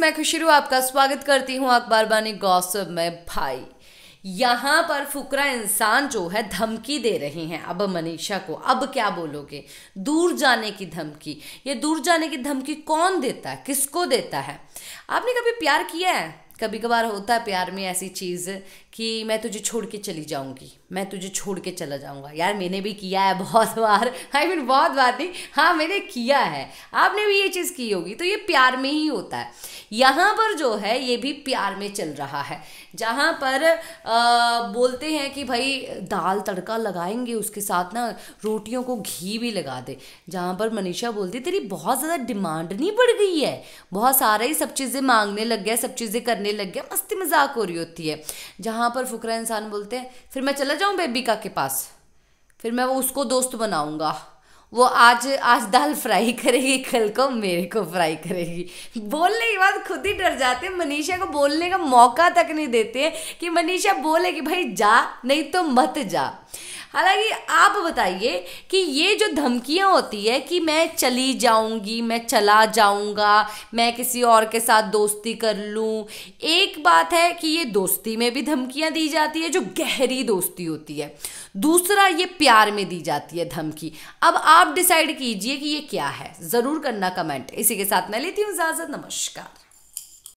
मैं खुशरू आपका स्वागत करती हूं अखबार बानी गौसब में भाई यहां पर फुकरा इंसान जो है धमकी दे रहे हैं अब मनीषा को अब क्या बोलोगे दूर जाने की धमकी ये दूर जाने की धमकी कौन देता है किसको देता है आपने कभी प्यार किया है कभी कभार होता है प्यार में ऐसी चीज़ कि मैं तुझे छोड़ के चली जाऊंगी मैं तुझे छोड़ के चला जाऊंगा यार मैंने भी किया है बहुत बार आई I मीन mean, बहुत बार नहीं हाँ मैंने किया है आपने भी ये चीज़ की होगी तो ये प्यार में ही होता है यहाँ पर जो है ये भी प्यार में चल रहा है जहाँ पर आ, बोलते हैं कि भाई दाल तड़का लगाएंगे उसके साथ ना रोटियों को घी भी लगा दे जहाँ पर मनीषा बोलती तेरी बहुत ज़्यादा डिमांड नहीं बढ़ गई है बहुत सारा ही सब चीज़ें मांगने लग गया सब चीज़ें करने लग गया मस्ती मजाक हो रही होती है जहाँ यहाँ पर फुकरा इंसान बोलते हैं फिर मैं चला जाऊँ का के पास फिर मैं वो उसको दोस्त बनाऊँगा वो आज आज दाल फ्राई करेगी कल को मेरे को फ्राई करेगी बोलने के बाद खुद ही डर जाते हैं मनीषा को बोलने का मौका तक नहीं देते कि मनीषा बोले कि भाई जा नहीं तो मत जा हालांकि आप बताइए कि ये जो धमकियाँ होती है कि मैं चली जाऊँगी मैं चला जाऊँगा मैं किसी और के साथ दोस्ती कर लूँ एक बात है कि ये दोस्ती में भी धमकियाँ दी जाती है जो गहरी दोस्ती होती है दूसरा ये प्यार में दी जाती है धमकी अब आप डिसाइड कीजिए कि ये क्या है ज़रूर करना कमेंट इसी के साथ मैं लेती हूँ इजाज़त नमस्कार